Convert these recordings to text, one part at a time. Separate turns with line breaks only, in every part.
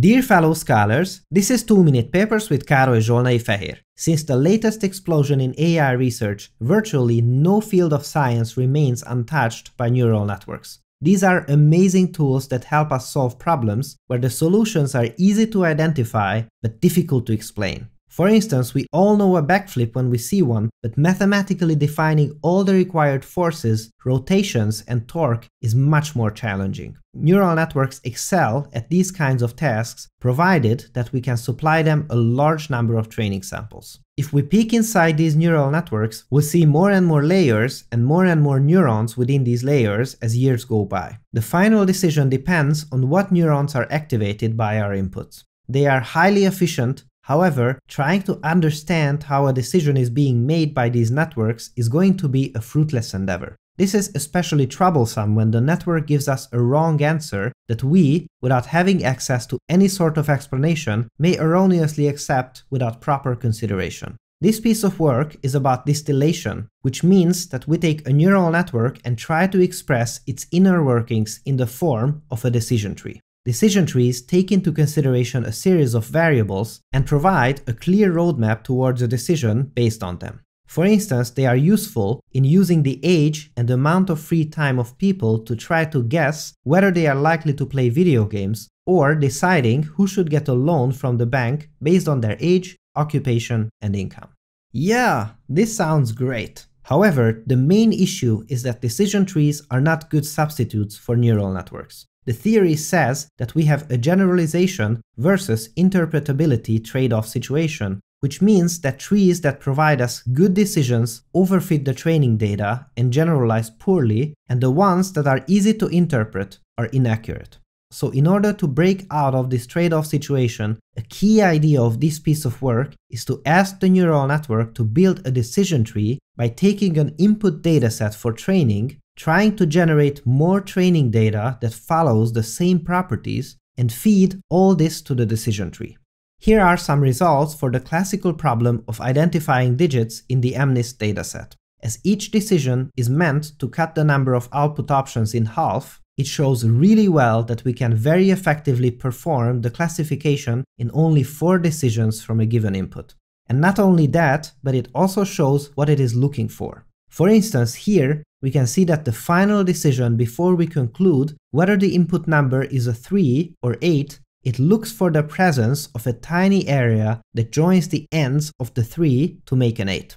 Dear fellow scholars, this is 2 Minute Papers with Károly Zsolnai Fehér. Since the latest explosion in AI research, virtually no field of science remains untouched by neural networks. These are amazing tools that help us solve problems where the solutions are easy to identify but difficult to explain. For instance, we all know a backflip when we see one, but mathematically defining all the required forces, rotations, and torque is much more challenging. Neural networks excel at these kinds of tasks, provided that we can supply them a large number of training samples. If we peek inside these neural networks, we'll see more and more layers and more and more neurons within these layers as years go by. The final decision depends on what neurons are activated by our inputs. They are highly efficient However, trying to understand how a decision is being made by these networks is going to be a fruitless endeavor. This is especially troublesome when the network gives us a wrong answer that we, without having access to any sort of explanation, may erroneously accept without proper consideration. This piece of work is about distillation, which means that we take a neural network and try to express its inner workings in the form of a decision tree. Decision trees take into consideration a series of variables and provide a clear roadmap towards a decision based on them. For instance, they are useful in using the age and amount of free time of people to try to guess whether they are likely to play video games or deciding who should get a loan from the bank based on their age, occupation, and income. Yeah, this sounds great. However, the main issue is that decision trees are not good substitutes for neural networks. The theory says that we have a generalization versus interpretability trade-off situation, which means that trees that provide us good decisions overfit the training data and generalize poorly, and the ones that are easy to interpret are inaccurate. So in order to break out of this trade-off situation, a key idea of this piece of work is to ask the neural network to build a decision tree by taking an input dataset for training trying to generate more training data that follows the same properties and feed all this to the decision tree. Here are some results for the classical problem of identifying digits in the MNIST dataset. As each decision is meant to cut the number of output options in half, it shows really well that we can very effectively perform the classification in only 4 decisions from a given input. And not only that, but it also shows what it is looking for. For instance, here we can see that the final decision before we conclude whether the input number is a 3 or 8, it looks for the presence of a tiny area that joins the ends of the 3 to make an 8.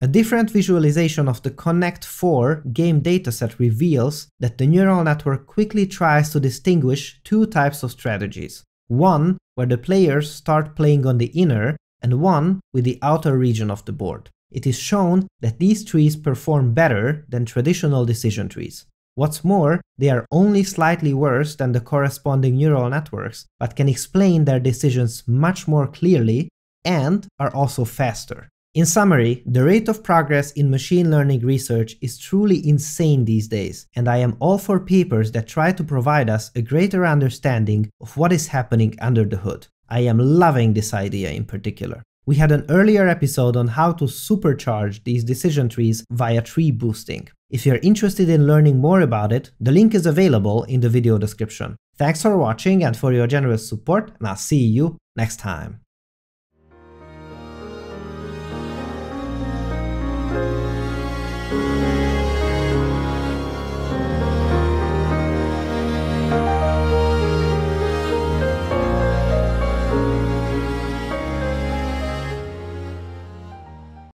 A different visualization of the Connect 4 game dataset reveals that the neural network quickly tries to distinguish two types of strategies. One where the players start playing on the inner and one with the outer region of the board. It is shown that these trees perform better than traditional decision trees. What's more, they are only slightly worse than the corresponding neural networks, but can explain their decisions much more clearly and are also faster. In summary, the rate of progress in machine learning research is truly insane these days, and I am all for papers that try to provide us a greater understanding of what is happening under the hood. I am loving this idea in particular. We had an earlier episode on how to supercharge these decision trees via tree boosting. If you're interested in learning more about it, the link is available in the video description. Thanks for watching and for your generous support, and I'll see you next time.